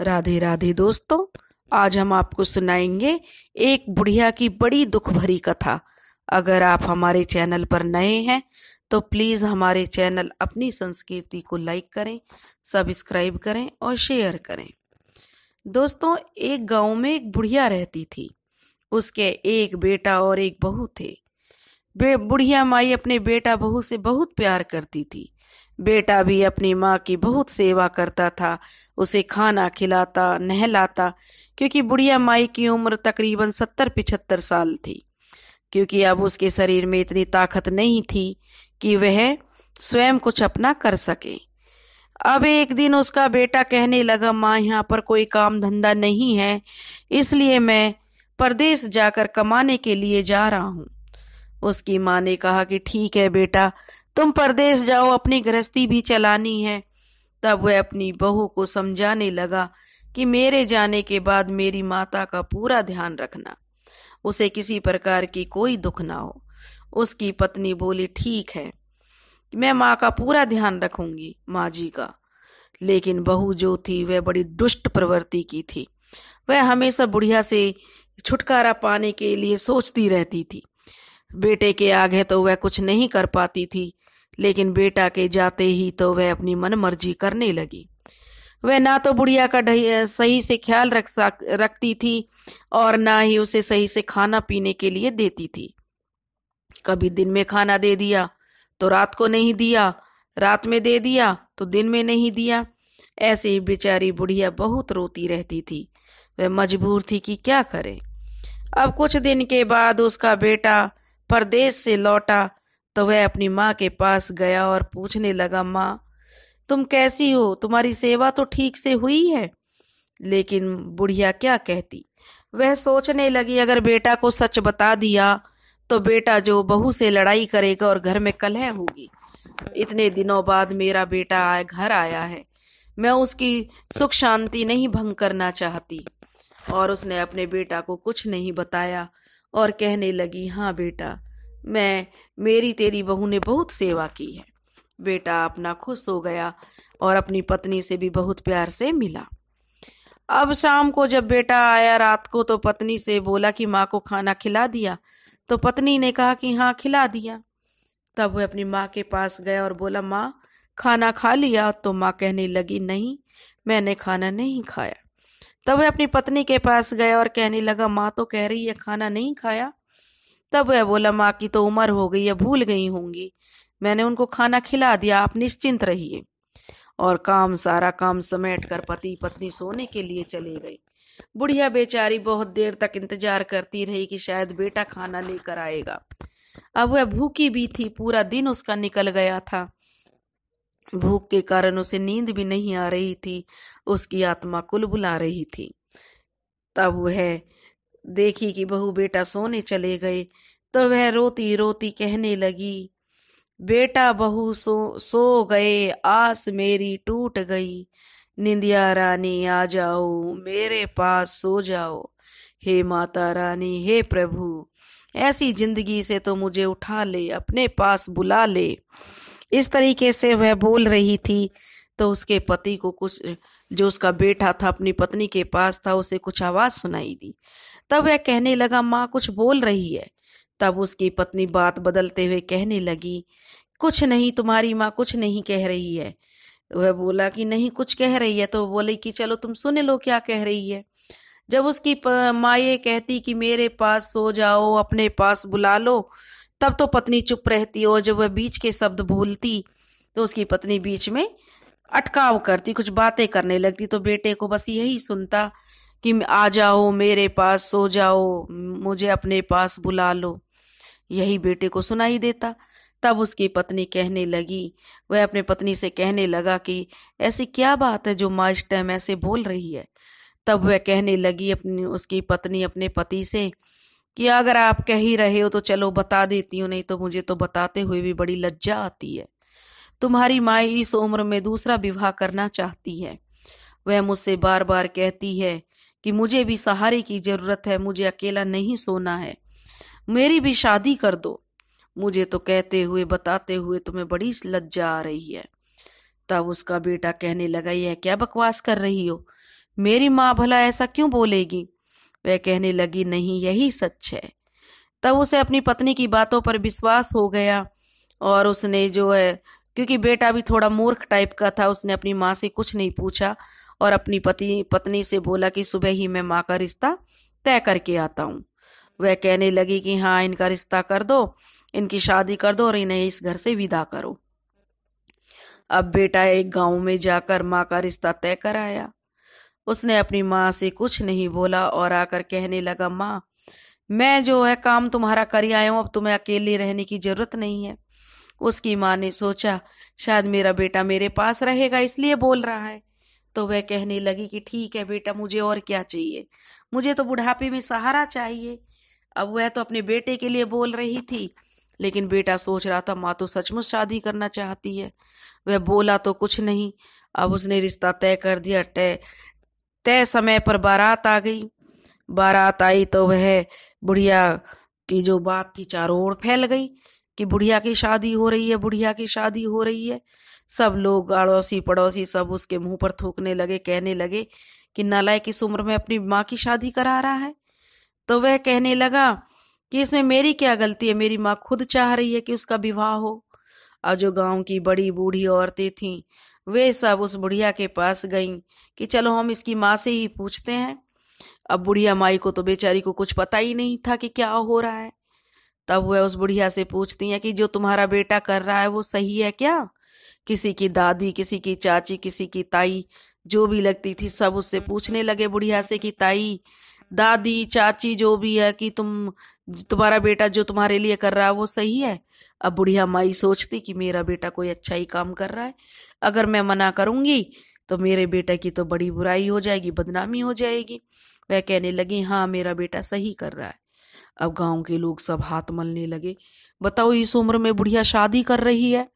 राधे राधे दोस्तों आज हम आपको सुनाएंगे एक बुढ़िया की बड़ी दुख भरी कथा अगर आप हमारे चैनल पर नए हैं तो प्लीज़ हमारे चैनल अपनी संस्कृति को लाइक करें सब्सक्राइब करें और शेयर करें दोस्तों एक गांव में एक बुढ़िया रहती थी उसके एक बेटा और एक बहू थे बुढ़िया माई अपने बेटा बहू से बहुत प्यार करती थी बेटा भी अपनी माँ की बहुत सेवा करता था उसे खाना खिलाता नहलाता क्योंकि बुढ़िया माई की उम्र तकरीबन सत्तर पिछहत्तर साल थी क्योंकि अब उसके शरीर में इतनी ताकत नहीं थी कि वह स्वयं कुछ अपना कर सके अब एक दिन उसका बेटा कहने लगा माँ यहाँ पर कोई काम धंधा नहीं है इसलिए मैं परदेश जाकर कमाने के लिए जा रहा हूँ उसकी माँ ने कहा कि ठीक है बेटा तुम परदेश जाओ अपनी गृहस्थी भी चलानी है तब वह अपनी बहू को समझाने लगा कि मेरे जाने के बाद मेरी माता का पूरा ध्यान रखना उसे किसी प्रकार की कोई दुख ना हो उसकी पत्नी बोली ठीक है मैं माँ का पूरा ध्यान रखूंगी माँ जी का लेकिन बहू जो थी वह बड़ी दुष्ट प्रवृत्ति की थी वह हमेशा बुढ़िया से छुटकारा पाने के लिए सोचती रहती थी बेटे के आगे तो वह कुछ नहीं कर पाती थी लेकिन बेटा के जाते ही तो वह अपनी मन मर्जी करने लगी वह ना तो बुढ़िया का सही से ख्याल रख रखती थी और ना ही उसे सही से खाना पीने के लिए देती थी कभी दिन में खाना दे दिया तो रात को नहीं दिया रात में दे दिया तो दिन में नहीं दिया ऐसे ही बेचारी बुढ़िया बहुत रोती रहती थी वह मजबूर थी कि क्या करे अब कुछ दिन के बाद उसका बेटा परदेश से लौटा तो वह अपनी माँ के पास गया और पूछने लगा माँ तुम कैसी हो तुम्हारी सेवा तो ठीक से हुई है लेकिन बुढ़िया क्या कहती वह सोचने लगी अगर बेटा को सच बता दिया तो बेटा जो बहू से लड़ाई करेगा और घर में कलह होगी इतने दिनों बाद मेरा बेटा आए घर आया है मैं उसकी सुख शांति नहीं भंग करना चाहती और उसने अपने बेटा को कुछ नहीं बताया और कहने लगी हाँ बेटा मैं मेरी तेरी बहू ने बहुत सेवा की है बेटा अपना खुश हो गया और अपनी पत्नी से भी बहुत प्यार से मिला अब शाम को जब बेटा आया रात को तो पत्नी से बोला कि माँ को खाना खिला दिया तो पत्नी ने कहा कि हाँ खिला दिया तब वह अपनी माँ के पास गया और बोला माँ खाना खा लिया तो माँ कहने लगी नहीं मैंने खाना नहीं खाया तब वह अपनी पत्नी के पास गया और कहने लगा माँ तो कह रही है खाना नहीं खाया तब वह बोला माँ की तो उम्र हो गई है भूल गई होंगी मैंने उनको खाना खिला दिया आप निश्चिंत रहिए और काम सारा काम समेट कर पति पत्नी सोने के लिए चले गए बुढ़िया बेचारी बहुत देर तक इंतजार करती रही कि शायद बेटा खाना लेकर आएगा अब वह भूखी भी थी पूरा दिन उसका निकल गया था भूख के कारण उसे नींद भी नहीं आ रही थी उसकी आत्मा कुल बुला रही थी तब वह देखी कि बहू बेटा सोने चले गए तो वह रोती रोती कहने लगी बेटा बहू सो सो गए आस मेरी टूट गई निंदिया रानी आ जाओ मेरे पास सो जाओ हे माता रानी हे प्रभु ऐसी जिंदगी से तो मुझे उठा ले अपने पास बुला ले इस तरीके से वह बोल रही थी तो उसके पति को कुछ जो उसका बेटा था अपनी पत्नी के पास था उसे कुछ आवाज़ सुनाई दी तब वह कहने लगा माँ कुछ बोल रही है तब उसकी पत्नी बात बदलते हुए कहने लगी कुछ नहीं तुम्हारी माँ कुछ नहीं कह रही है वह बोला कि नहीं कुछ कह रही है तो बोले कि चलो तुम सुन लो क्या कह रही है जब उसकी माँ ये कहती कि मेरे पास सो जाओ अपने पास बुला लो तब तो पत्नी चुप रहती और जब वह बीच के शब्द भूलती तो उसकी पत्नी बीच में अटकाव करती कुछ बातें करने लगती तो बेटे को बस यही सुनता कि आ जाओ मेरे पास सो जाओ मुझे अपने पास बुला लो यही बेटे को सुनाई देता तब उसकी पत्नी कहने लगी वह अपने पत्नी से कहने लगा कि ऐसी क्या बात है जो माँ इस टाइम ऐसे बोल रही है तब वह कहने लगी अपनी उसकी पत्नी अपने पति से कि अगर आप कह ही रहे हो तो चलो बता देती हूँ नहीं तो मुझे तो बताते हुए भी बड़ी लज्जा आती है तुम्हारी माँ इस उम्र में दूसरा विवाह करना चाहती है वह मुझसे बार बार कहती है कि मुझे भी सहारे की ज़रूरत है मुझे अकेला नहीं सोना है मेरी भी शादी कर दो मुझे तो कहते हुए बताते हुए तुम्हें बड़ी लज्जा आ रही है तब उसका बेटा कहने लगा यह क्या बकवास कर रही हो मेरी माँ भला ऐसा क्यों बोलेगी वह कहने लगी नहीं यही सच है तब उसे अपनी पत्नी की बातों पर विश्वास हो गया और उसने जो है क्योंकि बेटा भी थोड़ा मूर्ख टाइप का था उसने अपनी माँ से कुछ नहीं पूछा और अपनी पति पत्नी से बोला कि सुबह ही मैं माँ का रिश्ता तय करके आता हूँ वह कहने लगी कि हाँ इनका रिश्ता कर दो इनकी शादी कर दो और इन्हें इस घर से विदा करो अब बेटा एक गांव में जाकर माँ का रिश्ता तय कराया उसने अपनी माँ से कुछ नहीं बोला और आकर कहने लगा माँ मैं जो है काम तुम्हारा कर आया हूँ अब तुम्हें अकेले रहने की जरूरत नहीं है उसकी माँ ने सोचा शायद मेरा बेटा मेरे पास रहेगा इसलिए बोल रहा है तो वह कहने लगी कि ठीक है बेटा मुझे और क्या चाहिए मुझे तो बुढ़ापे में सहारा चाहिए अब वह तो अपने बेटे के लिए बोल रही थी लेकिन बेटा सोच रहा था माँ तो सचमुच शादी करना चाहती है वह बोला तो कुछ नहीं अब उसने रिश्ता तय कर दिया तय तय समय पर बारात आ गई बारात आई तो वह बुढ़िया की जो बात थी चारों ओर फैल गई कि बुढ़िया की शादी हो रही है बुढ़िया की शादी हो रही है सब लोग अड़ोसी पड़ोसी सब उसके मुंह पर थूकने लगे कहने लगे कि नालायक इस उम्र में अपनी माँ की शादी करा रहा है तो वह कहने लगा कि इसमें मेरी क्या गलती है मेरी माँ खुद चाह रही है कि उसका विवाह हो और जो गांव की बड़ी बूढ़ी औरतें थीं वे सब उस बुढ़िया के पास गईं कि चलो हम इसकी माँ से ही पूछते हैं अब बुढ़िया माई को तो बेचारी को कुछ पता ही नहीं था कि क्या हो रहा है तब वह उस बुढ़िया से पूछती हैं कि जो तुम्हारा बेटा कर रहा है वो सही है क्या किसी की दादी किसी की चाची किसी की ताई जो भी लगती थी सब उससे पूछने लगे बुढ़िया से कि ताई दादी चाची जो भी है कि तुम तुम्हारा बेटा जो तुम्हारे लिए कर रहा है वो सही है अब बुढ़िया माई सोचती कि मेरा बेटा कोई अच्छा ही काम कर रहा है अगर मैं मना करूंगी तो मेरे बेटे की तो बड़ी बुराई हो जाएगी बदनामी हो जाएगी वह कहने लगी हाँ मेरा बेटा सही कर रहा है अब गांव के लोग सब हाथ मलने लगे बताओ इस उम्र में बुढ़िया शादी कर रही है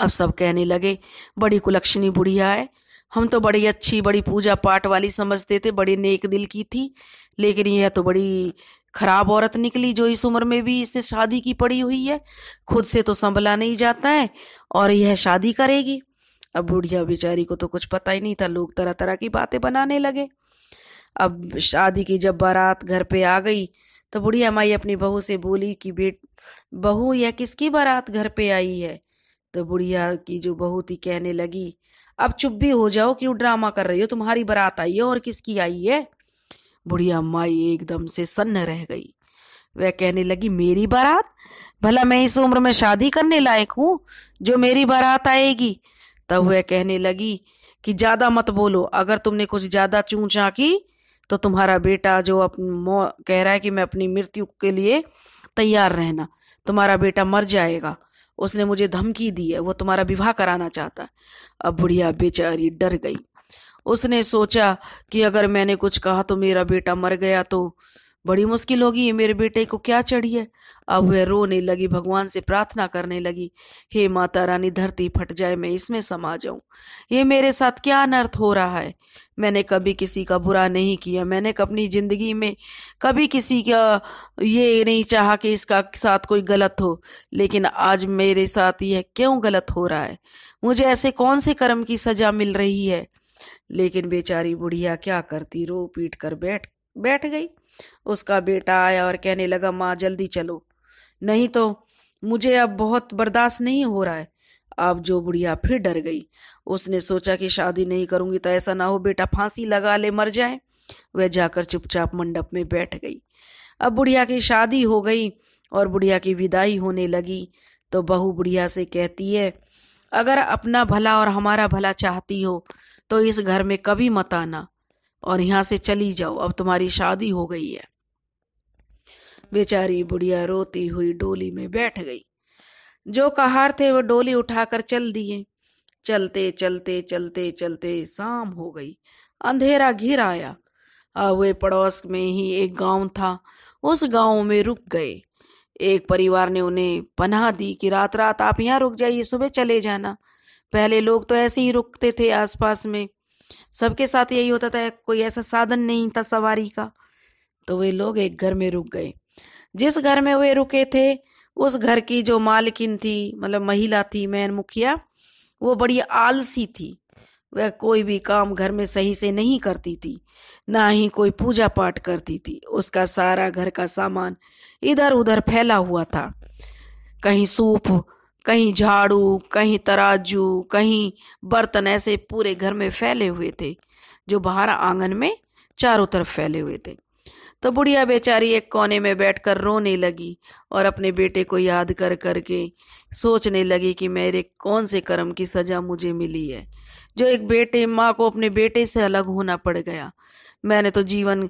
अब सब कहने लगे बड़ी कुलक्षणी बुढ़िया है हम तो बड़ी अच्छी बड़ी पूजा पाठ वाली समझते थे बड़ी नेक दिल की थी लेकिन यह तो बड़ी खराब औरत निकली जो इस उम्र में भी इसे शादी की पड़ी हुई है खुद से तो संभला नहीं जाता है और यह शादी करेगी अब बुढ़िया बेचारी को तो कुछ पता ही नहीं था लोग तरह तरह की बातें बनाने लगे अब शादी की जब बारात घर पे आ गई तो बुढ़िया माई अपनी बहू से बोली कि बेट बहू यह किसकी बारात घर पे आई है तो बुढ़िया की जो बहुत ही कहने लगी अब चुप भी हो जाओ क्यों ड्रामा कर रही हो तुम्हारी बारात आई है और किसकी आई है बुढ़िया माई एकदम से सन्न रह गई वह कहने लगी मेरी बारात भला मैं इस उम्र में शादी करने लायक हूँ जो मेरी बारात आएगी तब वह कहने लगी कि ज्यादा मत बोलो अगर तुमने कुछ ज्यादा चूं की तो तुम्हारा बेटा जो अपनी कह रहा है कि मैं अपनी मृत्यु के लिए तैयार रहना तुम्हारा बेटा मर जाएगा उसने मुझे धमकी दी है वो तुम्हारा विवाह कराना चाहता है अब बुढ़िया बेचारी डर गई उसने सोचा कि अगर मैंने कुछ कहा तो मेरा बेटा मर गया तो बड़ी मुश्किल होगी ये मेरे बेटे को क्या चढ़ी है अब वह रोने लगी भगवान से प्रार्थना करने लगी हे माता रानी धरती फट जाए मैं इसमें समा जाऊं ये मेरे साथ क्या अनर्थ हो रहा है मैंने कभी किसी का बुरा नहीं किया मैंने अपनी जिंदगी में कभी किसी का ये नहीं चाहा कि इसका साथ कोई गलत हो लेकिन आज मेरे साथ यह क्यों गलत हो रहा है मुझे ऐसे कौन से कर्म की सजा मिल रही है लेकिन बेचारी बुढ़िया क्या करती रो पीट कर बैठ बैठ गई उसका बेटा आया और कहने लगा माँ जल्दी चलो नहीं तो मुझे अब बहुत बर्दाश्त नहीं हो रहा है अब जो बुढ़िया फिर डर गई उसने सोचा कि शादी नहीं करूंगी तो ऐसा ना हो बेटा फांसी लगा ले मर जाए वह जाकर चुपचाप मंडप में बैठ गई अब बुढ़िया की शादी हो गई और बुढ़िया की विदाई होने लगी तो बहू बुढ़िया से कहती है अगर अपना भला और हमारा भला चाहती हो तो इस घर में कभी मत आना और यहाँ से चली जाओ अब तुम्हारी शादी हो गई है बेचारी बुढ़िया रोती हुई डोली में बैठ गई जो कहार थे वो डोली उठाकर चल दिए चलते चलते चलते चलते शाम हो गई अंधेरा घिर आया हुए पड़ोस में ही एक गांव था उस गांव में रुक गए एक परिवार ने उन्हें पनाह दी कि रात रात आप यहाँ रुक जाइए सुबह चले जाना पहले लोग तो ऐसे ही रुकते थे आसपास में सबके साथ यही होता था कोई ऐसा साधन नहीं था सवारी का तो वे लोग एक घर में रुक गए जिस घर में वे रुके थे उस घर की जो मालकिन थी मतलब महिला थी मैन मुखिया वो बड़ी आलसी थी वह कोई भी काम घर में सही से नहीं करती थी ना ही कोई पूजा पाठ करती थी उसका सारा घर का सामान इधर उधर फैला हुआ था कहीं सूप कहीं झाड़ू कहीं तराजू कहीं बर्तन ऐसे पूरे घर में फैले हुए थे जो बाहर आंगन में चारों तरफ फैले हुए थे तो बुढ़िया बेचारी एक कोने में बैठकर रोने लगी और अपने बेटे को याद कर करके सोचने लगी कि मेरे कौन से कर्म की सज़ा मुझे मिली है जो एक बेटे माँ को अपने बेटे से अलग होना पड़ गया मैंने तो जीवन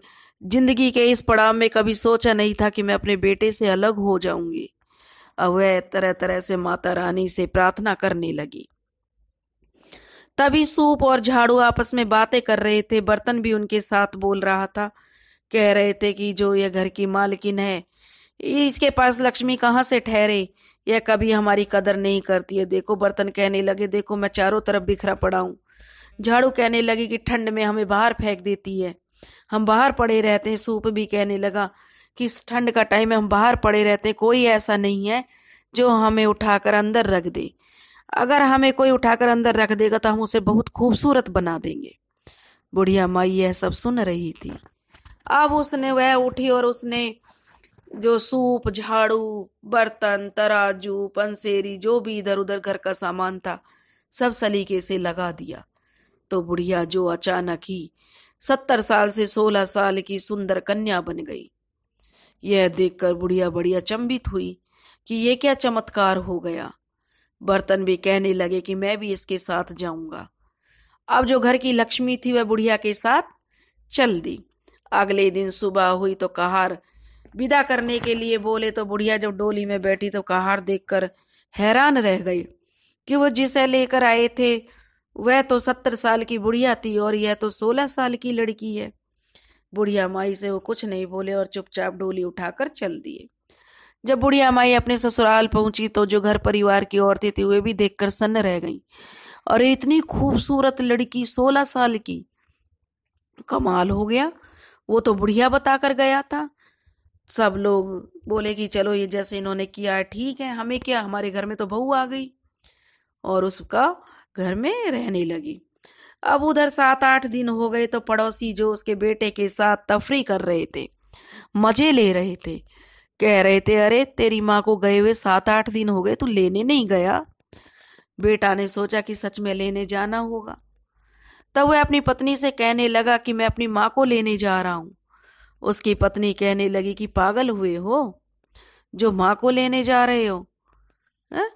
जिंदगी के इस पड़ाव में कभी सोचा नहीं था कि मैं अपने बेटे से अलग हो जाऊंगी वह तरह तरह से माता रानी से प्रार्थना करने लगी तभी सूप और झाड़ू आपस में बातें कर रहे थे बर्तन भी उनके साथ बोल रहा था कह रहे थे कि जो यह घर की मालकिन है इसके पास लक्ष्मी कहाँ से ठहरे यह कभी हमारी कदर नहीं करती है देखो बर्तन कहने लगे देखो मैं चारों तरफ बिखरा पड़ा हूँ झाड़ू कहने लगी कि ठंड में हमें बाहर फेंक देती है हम बाहर पड़े रहते हैं सूप भी कहने लगा कि इस ठंड का टाइम में हम बाहर पड़े रहते हैं कोई ऐसा नहीं है जो हमें उठाकर अंदर रख दे अगर हमें कोई उठाकर अंदर रख देगा तो हम उसे बहुत खूबसूरत बना देंगे बुढ़िया माई यह सब सुन रही थी अब उसने वह उठी और उसने जो सूप झाड़ू बर्तन तराजू पंसेरी जो भी इधर उधर घर का सामान था सब सलीके से लगा दिया तो बुढ़िया जो अचानक ही सत्तर साल से सोलह साल की सुंदर कन्या बन गई यह देखकर बुढ़िया बड़ी अचंभित हुई कि यह क्या चमत्कार हो गया बर्तन भी कहने लगे कि मैं भी इसके साथ जाऊंगा अब जो घर की लक्ष्मी थी वह बुढ़िया के साथ चल दी अगले दिन सुबह हुई तो कहार विदा करने के लिए बोले तो बुढ़िया जब डोली में बैठी तो कहार देखकर हैरान रह गई कि वो जिसे लेकर आए थे वह तो सत्तर साल की बुढ़िया थी और यह तो सोलह साल की लड़की है बुढ़िया माई से वो कुछ नहीं बोले और चुपचाप डोली उठाकर चल दिए जब बुढ़िया माई अपने ससुराल पहुंची तो जो घर परिवार की औरतें थी वे भी देखकर सन्न रह गईं और इतनी खूबसूरत लड़की सोलह साल की कमाल हो गया वो तो बुढ़िया बताकर गया था सब लोग बोले कि चलो ये जैसे इन्होंने किया ठीक है हमें क्या हमारे घर में तो बहू आ गई और उसका घर में रहने लगी अब उधर सात आठ दिन हो गए तो पड़ोसी जो उसके बेटे के साथ तफरी कर रहे थे मजे ले रहे थे कह रहे थे अरे तेरी माँ को गए हुए सात आठ दिन हो गए तू लेने नहीं गया बेटा ने सोचा कि सच में लेने जाना होगा तब वह अपनी पत्नी से कहने लगा कि मैं अपनी माँ को लेने जा रहा हूं उसकी पत्नी कहने लगी कि पागल हुए हो जो माँ को लेने जा रहे हो है?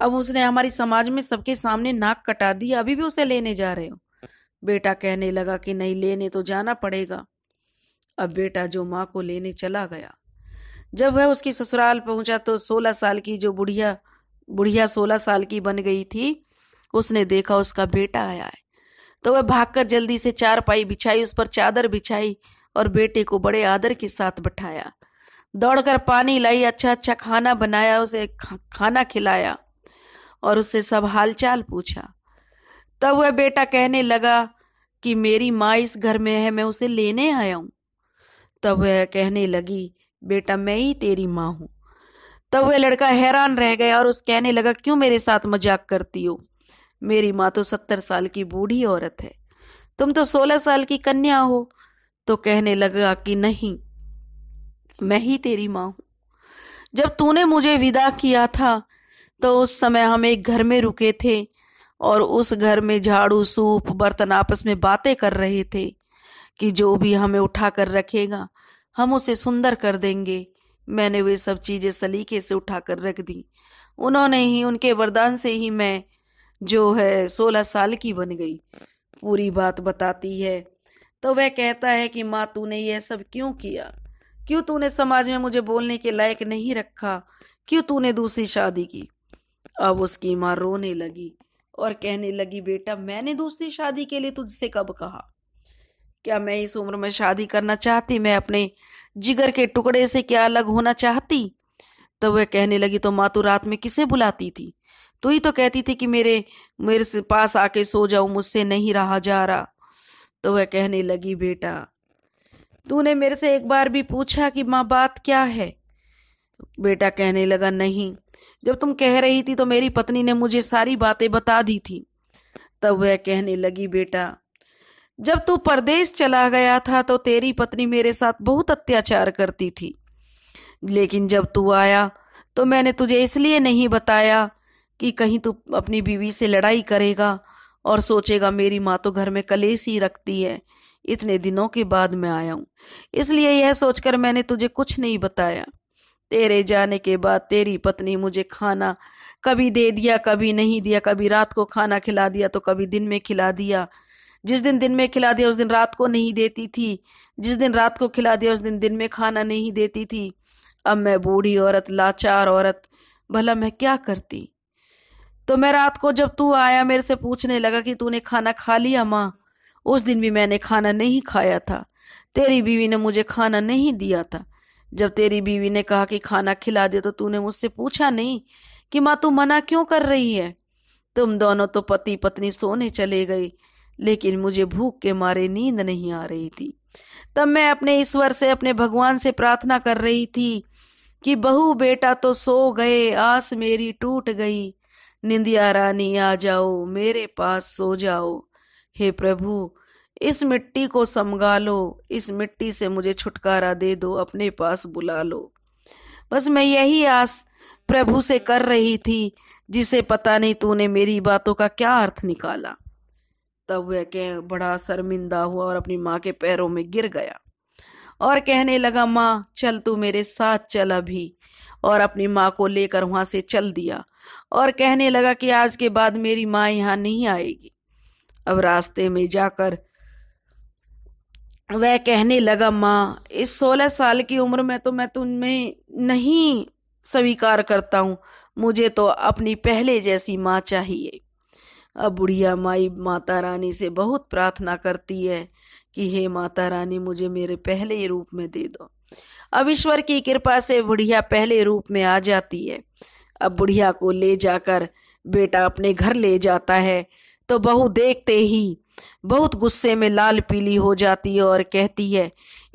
अब उसने हमारी समाज में सबके सामने नाक कटा दी अभी भी उसे लेने जा रहे हो बेटा कहने लगा कि नहीं लेने तो जाना पड़ेगा अब बेटा जो माँ को लेने चला गया जब वह उसकी ससुराल पहुंचा तो सोलह साल की जो बुढ़िया बुढ़िया सोलह साल की बन गई थी उसने देखा उसका बेटा आया है तो वह भागकर जल्दी से चार पाई बिछाई उस पर चादर बिछाई और बेटे को बड़े आदर के साथ बैठाया दौड़कर पानी लाई अच्छा अच्छा खाना बनाया उसे खाना खिलाया और उससे सब हालचाल पूछा तब वह बेटा कहने लगा कि मेरी माँ इस घर में है मैं उसे लेने आया हूँ तब वह कहने लगी बेटा मैं ही तेरी माँ हूँ तब वह लड़का हैरान रह गया और उस कहने लगा क्यों मेरे साथ मजाक करती हो मेरी माँ तो सत्तर साल की बूढ़ी औरत है तुम तो सोलह साल की कन्या हो तो कहने लगा कि नहीं मैं ही तेरी माँ हूँ जब तूने मुझे विदा किया था तो उस समय हम एक घर में रुके थे और उस घर में झाड़ू सूप बर्तन आपस में बातें कर रहे थे कि जो भी हमें उठा कर रखेगा हम उसे सुंदर कर देंगे मैंने वे सब चीज़ें सलीके से उठा कर रख दी उन्होंने ही उनके वरदान से ही मैं जो है सोलह साल की बन गई पूरी बात बताती है तो वह कहता है कि माँ तूने यह सब क्यों किया क्यों तूने समाज में मुझे बोलने के लायक नहीं रखा क्यों तूने दूसरी शादी की अब उसकी माँ रोने लगी और कहने लगी बेटा मैंने दूसरी शादी के लिए तुझसे कब कहा क्या मैं इस उम्र में शादी करना चाहती मैं अपने जिगर के टुकड़े से क्या अलग होना चाहती तो वह कहने लगी तो माँ तू रात में किसे बुलाती थी तू ही तो कहती थी कि मेरे मेरे पास आके सो जाओ मुझसे नहीं रहा जा रहा तो वह कहने लगी बेटा तूने मेरे से एक बार भी पूछा कि माँ बात क्या है बेटा कहने लगा नहीं जब तुम कह रही थी तो मेरी पत्नी ने मुझे सारी बातें बता दी थी तब वह कहने लगी बेटा जब तू परदेश चला गया था तो तेरी पत्नी मेरे साथ बहुत अत्याचार करती थी लेकिन जब तू आया तो मैंने तुझे इसलिए नहीं बताया कि कहीं तू अपनी बीवी से लड़ाई करेगा और सोचेगा मेरी माँ तो घर में कलेस ही रखती है इतने दिनों के बाद मैं आया हूँ इसलिए यह सोचकर मैंने तुझे कुछ नहीं बताया तेरे जाने के बाद तेरी पत्नी मुझे खाना कभी दे दिया कभी नहीं दिया कभी रात को खाना खिला दिया तो कभी दिन में खिला दिया जिस दिन दिन में खिला दिया उस दिन रात को नहीं देती थी जिस दिन रात को खिला दिया उस दिन दिन में खाना नहीं देती थी अब मैं बूढ़ी औरत लाचार औरत भला मैं क्या करती तो मैं रात को जब तू आया मेरे से पूछने लगा कि तूने खाना खा लिया माँ उस दिन भी मैंने खाना नहीं खाया था तेरी बीवी ने मुझे खाना नहीं दिया था जब तेरी बीवी ने कहा कि खाना खिला दे तो तूने मुझसे पूछा नहीं कि माँ तू मना क्यों कर रही है तुम दोनों तो पति पत्नी सोने चले गए लेकिन मुझे भूख के मारे नींद नहीं आ रही थी तब मैं अपने ईश्वर से अपने भगवान से प्रार्थना कर रही थी कि बहू बेटा तो सो गए आस मेरी टूट गई निंदिया रानी आ जाओ मेरे पास सो जाओ हे प्रभु इस मिट्टी को समगा लो इस मिट्टी से मुझे छुटकारा दे दो अपने पास बुला लो बस मैं यही आस प्रभु से कर रही थी जिसे पता नहीं तूने मेरी बातों का क्या अर्थ निकाला तब वह कह बड़ा शर्मिंदा हुआ और अपनी माँ के पैरों में गिर गया और कहने लगा माँ चल तू मेरे साथ चल अभी और अपनी माँ को लेकर वहां से चल दिया और कहने लगा कि आज के बाद मेरी माँ यहाँ नहीं आएगी अब रास्ते में जाकर वह कहने लगा माँ इस सोलह साल की उम्र में तो मैं तुम्हें नहीं स्वीकार करता हूँ मुझे तो अपनी पहले जैसी माँ चाहिए अब बुढ़िया माई माता रानी से बहुत प्रार्थना करती है कि हे माता रानी मुझे मेरे पहले रूप में दे दो अब ईश्वर की कृपा से बुढ़िया पहले रूप में आ जाती है अब बुढ़िया को ले जाकर बेटा अपने घर ले जाता है तो बहू देखते ही बहुत गुस्से में लाल पीली हो जाती है और कहती है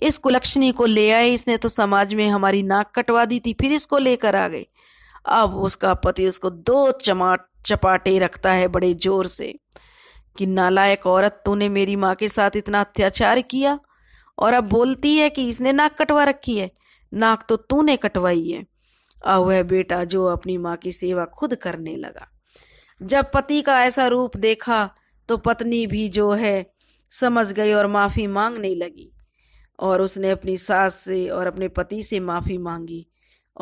इस कुलक्षणी को ले आए इसने तो समाज में हमारी नाक कटवा दी थी फिर इसको लेकर आ गए अब उसका पति उसको दो चमाट चपाटे रखता है बड़े जोर से कि नालायक औरत तूने मेरी माँ के साथ इतना अत्याचार किया और अब बोलती है कि इसने नाक कटवा रखी है नाक तो तूने कटवाई है अब वह बेटा जो अपनी माँ की सेवा खुद करने लगा जब पति का ऐसा रूप देखा तो पत्नी भी जो है समझ गई और माफ़ी मांगने लगी और उसने अपनी सास से और अपने पति से माफ़ी मांगी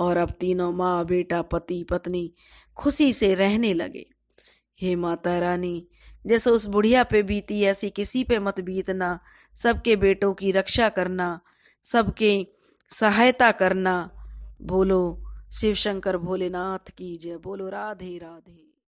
और अब तीनों माँ बेटा पति पत्नी खुशी से रहने लगे हे माता रानी जैसे उस बुढ़िया पे बीती ऐसी किसी पे मत बीतना सबके बेटों की रक्षा करना सबके सहायता करना बोलो शिव शंकर भोलेनाथ की जय बोलो राधे राधे